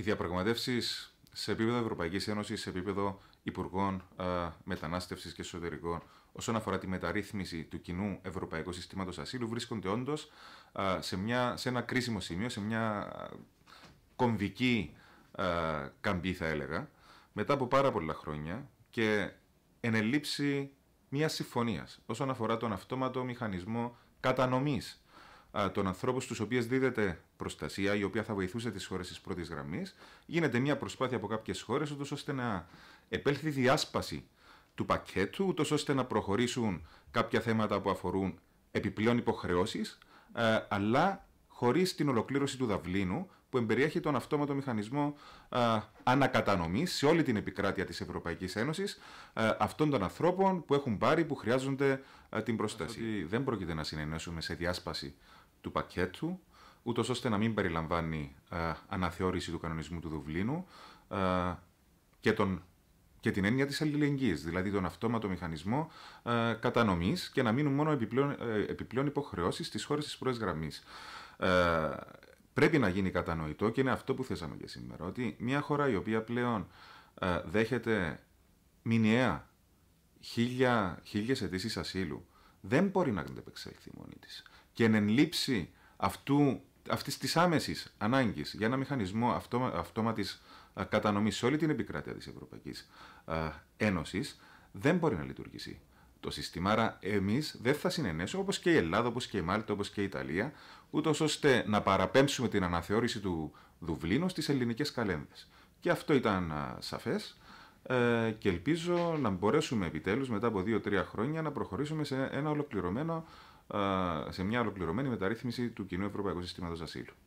Οι διαπραγματεύσεις σε επίπεδο Ευρωπαϊκής Ένωσης, σε επίπεδο Υπουργών ε, Μετανάστευσης και Εσωτερικών, όσον αφορά τη μεταρρύθμιση του κοινού Ευρωπαϊκού Συστήματος Ασύλου, βρίσκονται όντως ε, σε, σε ένα κρίσιμο σημείο, σε μια ε, κομβική ε, καμπή, θα έλεγα, μετά από πάρα πολλά χρόνια και εν μιας συμφωνίας όσον αφορά τον αυτόματο μηχανισμό κατανομής των ανθρώπων στους οποίες δίδεται προστασία, η οποία θα βοηθούσε τις χώρες της πρώτης γραμμής. Γίνεται μια προσπάθεια από κάποιες χώρες, ούτως ώστε να επέλθει διάσπαση του πακέτου, ούτως ώστε να προχωρήσουν κάποια θέματα που αφορούν επιπλέον υποχρεώσεις, αλλά χωρίς την ολοκλήρωση του Δαβλίνου, που εμπεριέχει τον αυτόματο μηχανισμό α, ανακατανομής σε όλη την επικράτεια της Ευρωπαϊκής Ένωσης α, αυτών των ανθρώπων που έχουν πάρει, που χρειάζονται την προστασία. Δεν πρόκειται να συνενώσουμε σε διάσπαση του πακέτου, ούτως ώστε να μην περιλαμβάνει ε, αναθεώρηση του κανονισμού του Δουβλίνου ε, και, τον, και την έννοια της αλληλεγγύης, δηλαδή τον αυτόματο μηχανισμό ε, κατανομής και να μείνουν μόνο επιπλέον, ε, επιπλέον υποχρεώσεις στις χώρες της πρώτης γραμμής. Πρέπει να γίνει κατανοητό και είναι αυτό που θέσαμε και σήμερα, ότι μια χώρα η οποία πλέον δέχεται μηνιαία χίλια, χίλιες αιτήσεις ασύλου, δεν μπορεί να αντεπεξέλθει μόνη της και εν λήψη αυτού, αυτής της άμεσης ανάγκης για ένα μηχανισμό αυτόμα, αυτόματης κατανομής σε όλη την επικράτεια της Ευρωπαϊκής α, Ένωσης δεν μπορεί να λειτουργήσει το σύστημα. Άρα εμείς δεν θα συνενέσουμε όπως και η Ελλάδα, όπως και η Μάλτα, όπως και η Ιταλία ούτως ώστε να παραπέμψουμε την αναθεώρηση του Δουβλίνου στις ελληνικές καλένδες. Και αυτό ήταν α, σαφές ε, και ελπίζω να μπορέσουμε επιτέλους μετά από 2-3 χρόνια να προχωρήσουμε σε ένα ολοκληρωμένο ε, σε μια ολοκληρωμένη μεταρρύθμιση του κοινού Ευρωπαϊκού Συστήματος Ασύλου.